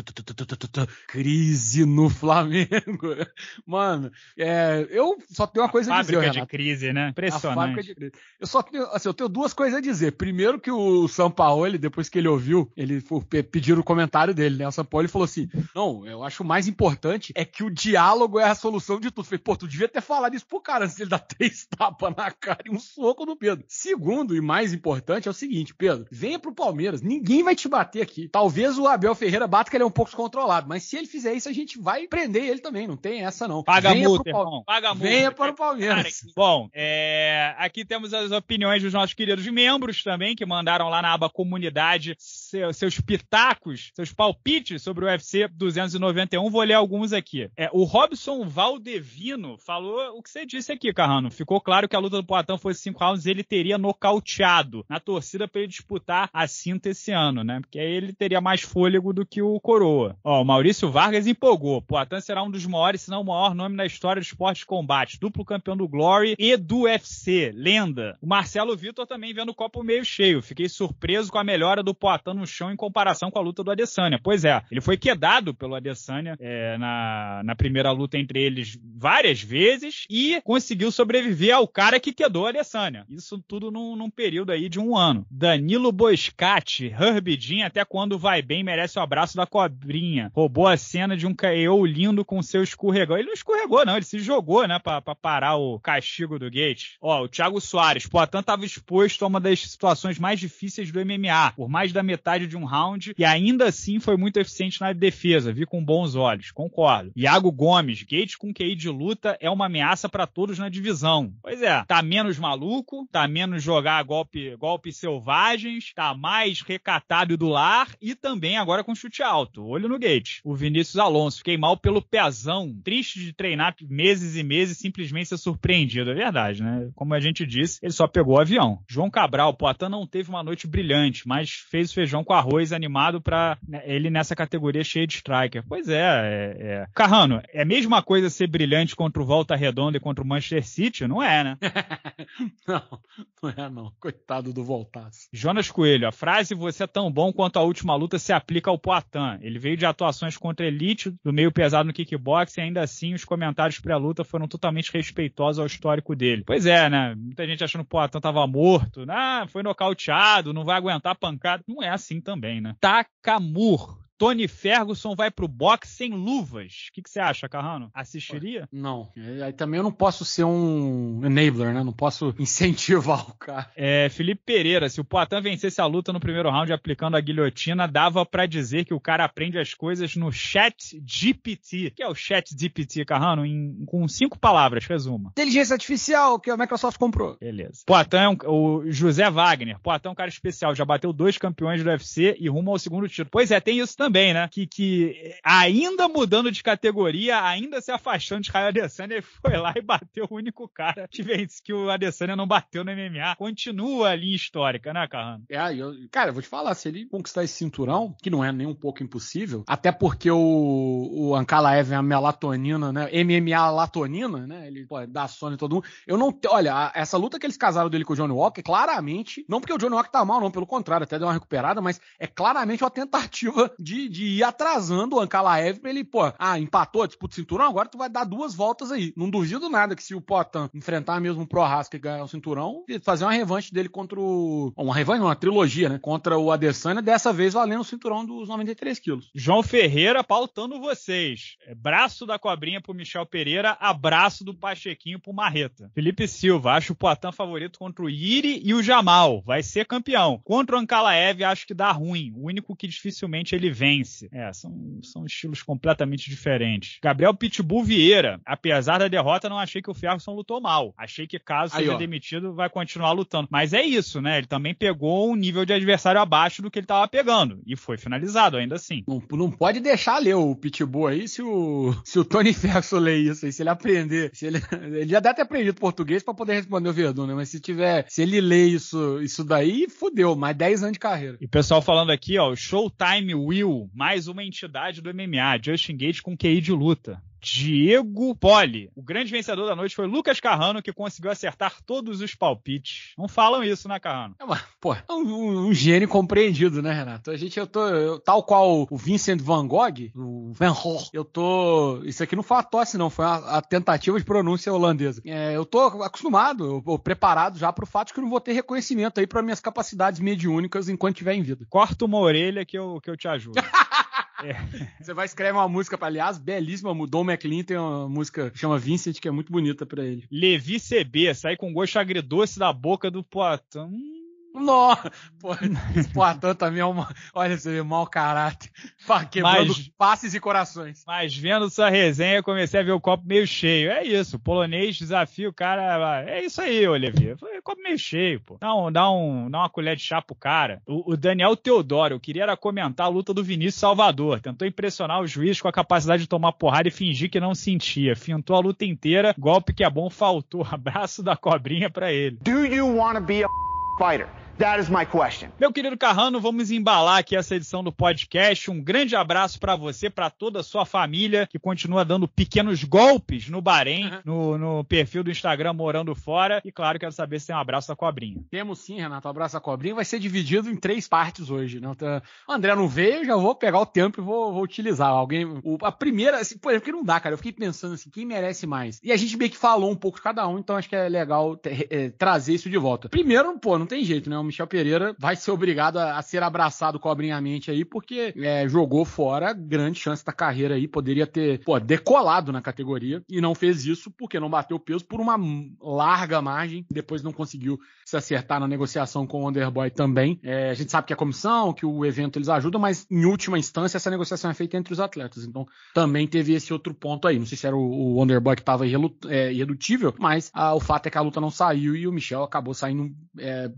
crise no [laughs] Flamengo. Mano, é, eu só tenho uma coisa a, dizer, Fábrica de crise, né? Impressionante. Eu só tenho, assim, eu tenho duas coisas a dizer. Primeiro que o São Paulo, depois que ele ouviu, ele pediu o comentário dele, né? O São Paulo falou assim: "Não, eu acho o mais importante é que o diálogo diálogo é a solução de tudo. Falei, pô, tu devia ter falado isso pro cara antes de ele dar [laughs] três tapas na cara e um soco no Pedro. Segundo e mais importante é o seguinte, Pedro, venha pro Palmeiras, ninguém vai te bater aqui. Talvez o Abel Ferreira bata que ele é um pouco descontrolado, mas se ele fizer isso, a gente vai prender ele também, não tem essa não. Paga venha multa, Paga multa. Venha para o Palmeiras. Cara, bom, é... aqui temos as opiniões dos nossos queridos membros também, que mandaram lá na aba comunidade seus pitacos, seus palpites sobre o UFC 291. Vou ler alguns aqui. É, o Robson Valdevino falou o que você disse aqui, Carrano. Ficou claro que a luta do Poatan fosse cinco rounds ele teria nocauteado na torcida para ele disputar a cinta esse ano, né? Porque aí ele teria mais fôlego do que o Coroa. Ó, o Maurício Vargas empolgou. Poatan será um dos maiores, se não o maior nome na história do esporte de combate. Duplo campeão do Glory e do UFC. Lenda. O Marcelo Vitor também vendo o copo meio cheio. Fiquei surpreso com a melhora do Poatan no chão em comparação com a luta do Adesanya. Pois é, ele foi quedado pelo Adesanya é, na, na primeira luta entre eles várias vezes e conseguiu sobreviver ao cara que quedou o Adesanya. Isso tudo num, num período aí de um ano. Danilo Boscati, Herbidin, até quando vai bem, merece o abraço da cobrinha. Roubou a cena de um KO lindo com seu escorregão. Ele não escorregou, não, ele se jogou, né, pra, pra parar o castigo do Gate. Ó, o Thiago Soares, Poitin tava exposto a uma das situações mais difíceis do MMA. Por mais da metade metade de um round e ainda assim foi muito eficiente na defesa, vi com bons olhos, concordo. Iago Gomes, Gates com QI de luta é uma ameaça para todos na divisão. Pois é, tá menos maluco, tá menos jogar golpe, golpes selvagens, tá mais recatado do lar e também agora com chute alto. Olho no Gates. O Vinícius Alonso, fiquei mal pelo pezão, triste de treinar meses e meses simplesmente ser surpreendido, é verdade, né? Como a gente disse, ele só pegou o avião. João Cabral, o Poitin não teve uma noite brilhante, mas fez o feijão feijão com arroz animado para né, ele nessa categoria cheia de striker. Pois é, é, é, Carrano, é a mesma coisa ser brilhante contra o Volta Redonda e contra o Manchester City? Não é, né? [laughs] não, não é não. Coitado do Voltaço. Jonas Coelho, a frase você é tão bom quanto a última luta se aplica ao Poitin. Ele veio de atuações contra elite do meio pesado no kickbox e ainda assim os comentários pré-luta foram totalmente respeitosos ao histórico dele. Pois é, né? Muita gente achando que o Poitin tava morto. Ah, foi nocauteado, não vai aguentar pancada. Não é assim assim também, né? Takamur. Tony Ferguson vai pro boxe sem luvas. O que, você acha, Carrano? Assistiria? Não. É, aí também eu não posso ser um enabler, né? Não posso [laughs] incentivar o cara. É, Felipe Pereira, se o Poitin vencesse a luta no primeiro round aplicando a guilhotina, dava para dizer que o cara aprende as coisas no chat GPT. O que é o chat GPT, Carrano? Em, com cinco palavras, resuma. Inteligência artificial que a Microsoft comprou. Beleza. Poitin é um, o José Wagner. Poitin é um cara especial. Já bateu dois campeões do UFC e rumo ao segundo título. Pois é, tem isso também também, né? Que, que eh, ainda mudando de categoria, ainda se afastando de Israel Adesanya, ele foi lá e bateu o único cara que, vence, que o Adesanya não bateu no MMA. Continua a linha histórica, né, Carrano? É, eu, cara, eu vou te falar, se ele conquistar esse cinturão, que não é nem um pouco impossível, até porque o, o Ankalaev é a melatonina, né? MMA latonina, né? Ele pô, dá sono em todo mundo. Eu não. Olha, a, essa luta que eles casaram dele com o Johnny Walker, claramente, não porque o Johnny Walker tá mal, não, pelo contrário, até deu uma recuperada, mas é claramente uma tentativa de de, de ir atrasando o Ankalaev pra ele, pô, ah, empatou, disputa o cinturão, agora tu vai dar duas voltas aí. Não duvido nada que se o Poitin enfrentar mesmo o Prohaska e ganhar o cinturão, fazer uma revanche dele contra o... Uma revanche, uma trilogia, né? Contra o Adesanya, dessa vez valendo o cinturão dos 93 quilos. João Ferreira pautando vocês. É, braço da cobrinha pro Michel Pereira, abraço do Pachequinho pro Marreta. Felipe Silva, acho o Poitin favorito contra o Iri e o Jamal. Vai ser campeão. Contra o Ankalaev, acho que dá ruim. O único que dificilmente ele vem é, são, são estilos completamente diferentes. Gabriel Pitbull Vieira. Apesar da derrota, não achei que o Ferguson lutou mal. Achei que caso seja demitido, vai continuar lutando. Mas é isso, né? Ele também pegou um nível de adversário abaixo do que ele estava pegando. E foi finalizado, ainda assim. Não, não pode deixar ler o Pitbull aí se o, se o Tony Ferguson ler isso aí, se ele aprender. Se ele, [laughs] ele já deve ter aprendido português para poder responder o Verdun, né? Mas se tiver, se ele ler isso, isso daí, fudeu. Mais 10 anos de carreira. E o pessoal falando aqui, ó, Showtime Will mais uma entidade do MMA, Justin Gage com QI de luta. Diego Poli. O grande vencedor da noite foi Lucas Carrano, que conseguiu acertar todos os palpites. Não falam isso, né, Carrano? É, mas, pô, é um, um, um, gênio compreendido, né, Renato? A gente, eu tô, eu, tal qual o Vincent Van Gogh, o Van Gogh, eu tô, isso aqui não foi uma tosse, não, foi a, tentativa de pronúncia holandesa. É, eu tô acostumado, eu, eu preparado já pro fato que eu não vou ter reconhecimento aí para minhas capacidades mediúnicas enquanto tiver em vida. Corta uma orelha que eu, que eu te ajudo. [laughs] É. [laughs] Você vai escrever uma música, para aliás, belíssima. Mudou o McLean, tem uma música que chama Vincent, que é muito bonita para ele. Levi CB, sai com gosto agridoce da boca do Platão. Hum. Nossa, Poitin também é uma. Olha, você vê mau caráter. Quebrando mas, passes e corações. Mas vendo sua resenha, comecei a ver o copo meio cheio. É isso. polonês desafio, cara. É isso aí, Olivia. Foi copo meio cheio, pô. Dá, um, dá, um, dá uma colher de chá pro cara. O, o Daniel Teodoro, eu queria era comentar a luta do Vinícius Salvador. Tentou impressionar o juiz com a capacidade de tomar porrada e fingir que não sentia. Fintou a luta inteira. Golpe que é bom faltou. [laughs] Abraço da cobrinha pra ele. Do you want to be a fighter? That is my question. Meu querido Carrano, vamos embalar aqui essa edição do podcast. Um grande abraço para você, para toda a sua família que continua dando pequenos golpes no Bahrein, uhum. no, no, perfil do Instagram Morando Fora. E claro, quero saber se tem um abraço à cobrinha. Temos sim, Renato. Um abraço à cobrinha. Vai ser dividido em três partes hoje. Né? Então, o André não veio, já vou pegar o tempo e vou, vou utilizar. Alguém. O, a primeira, assim, por exemplo, que não dá, cara. Eu fiquei pensando assim, quem merece mais? E a gente meio que falou um pouco de cada um, então acho que é legal ter, é, trazer isso de volta. Primeiro, pô, não tem jeito, né? Michel Pereira vai ser obrigado a, a ser abraçado cobrinhamente aí, porque é, jogou fora grande chance da carreira aí, poderia ter pô, decolado na categoria e não fez isso porque não bateu peso por uma larga margem. Depois não conseguiu se acertar na negociação com o Underboy também. É, a gente sabe que a é comissão, que o evento eles ajudam, mas em última instância essa negociação é feita entre os atletas. Então também teve esse outro ponto aí. Não sei se era o, o Underboy que estava é, irredutível, mas a, ah, o fato é que a luta não saiu e o Michel acabou saindo. É,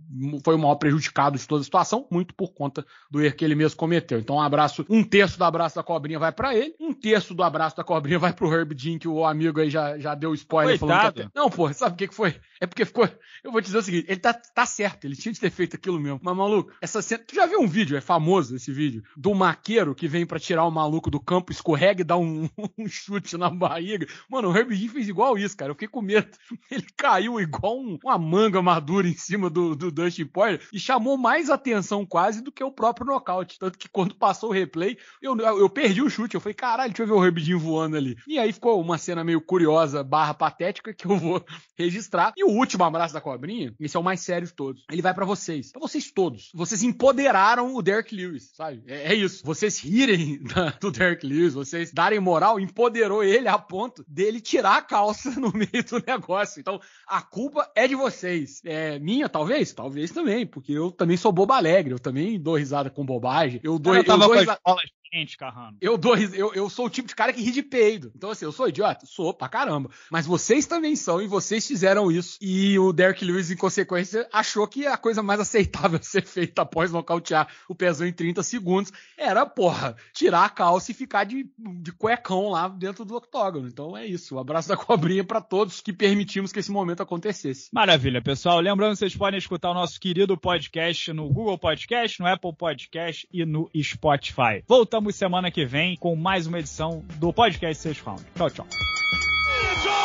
foi maior prejudicado de toda a situação, muito por conta do erro que ele mesmo cometeu. Então, um abraço, um terço do abraço da cobrinha vai para ele, um terço do abraço da cobrinha vai pro Herb Jean, que o amigo aí já, já deu spoiler Coitado. falando que Não, pô, sabe o que, que foi? É porque ficou. Eu vou te dizer o seguinte: ele tá, tá certo, ele tinha de ter feito aquilo mesmo. Mas, maluco, essa cena. Tu já viu um vídeo, é famoso esse vídeo, do maqueiro que vem para tirar o maluco do campo, escorrega e dá um, [laughs] um chute na barriga. Mano, o Herb Jean fez igual isso, cara. Eu fiquei com medo. [laughs] Ele caiu igual um, uma manga madura em cima do, do Dustin Poirier Warrior e chamou mais atenção quase do que o próprio nocaute. Tanto que quando passou o replay, eu, eu perdi o chute. Eu falei, caralho, deixa eu ver o Rebidinho voando ali. E aí ficou uma cena meio curiosa, barra patética, que eu vou [laughs] registrar. E o último abraço da cobrinha, esse é o mais sério de todos. Ele vai para vocês. Pra vocês todos. Vocês empoderaram o Derek Lewis, sabe? É, é isso. Vocês rirem [laughs] da, do Derek Lewis, vocês darem moral, empoderou ele a ponto dele tirar a calça [laughs] no meio do negócio. Então, a culpa é de vocês. É minha, talvez? Talvez também também, porque eu também sou bobo alegre, eu também dou risada com bobagem. Eu dou, eu, tava eu dou com risada... as bolas gente, Carrano. Eu dou eu, eu sou o tipo de cara que ri de peido. Então, assim, eu sou idiota? Sou pra caramba. Mas vocês também são e vocês fizeram isso. E o Derek Lewis, em consequência, achou que a coisa mais aceitável a [laughs] ser feita após nocautear o Pezão em 30 segundos era, porra, tirar a calça e ficar de, de cuecão lá dentro do octógono. Então é isso. Um abraço da cobrinha para todos que permitimos que esse momento acontecesse. Maravilha, pessoal. Lembrando vocês podem escutar o nosso querido podcast no Google Podcast, no Apple Podcast e no Spotify. Voltamos Voltamos semana que vem com mais uma edição do podcast Sexto Round. Tchau, tchau.